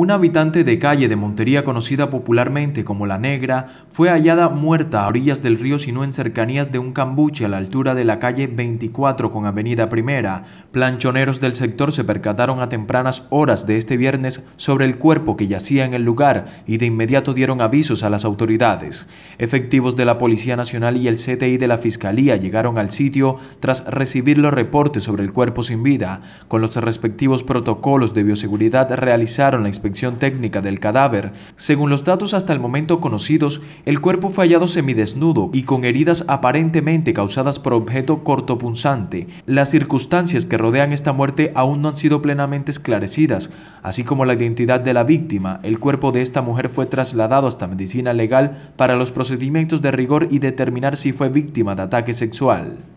Un habitante de calle de Montería conocida popularmente como La Negra fue hallada muerta a orillas del río Sino en cercanías de un cambuche a la altura de la calle 24 con avenida Primera. Planchoneros del sector se percataron a tempranas horas de este viernes sobre el cuerpo que yacía en el lugar y de inmediato dieron avisos a las autoridades. Efectivos de la Policía Nacional y el CTI de la Fiscalía llegaron al sitio tras recibir los reportes sobre el cuerpo sin vida. Con los respectivos protocolos de bioseguridad realizaron la inspección técnica del cadáver, según los datos hasta el momento conocidos, el cuerpo fue hallado semidesnudo y con heridas aparentemente causadas por objeto cortopunzante. Las circunstancias que rodean esta muerte aún no han sido plenamente esclarecidas, así como la identidad de la víctima. El cuerpo de esta mujer fue trasladado hasta medicina legal para los procedimientos de rigor y determinar si fue víctima de ataque sexual.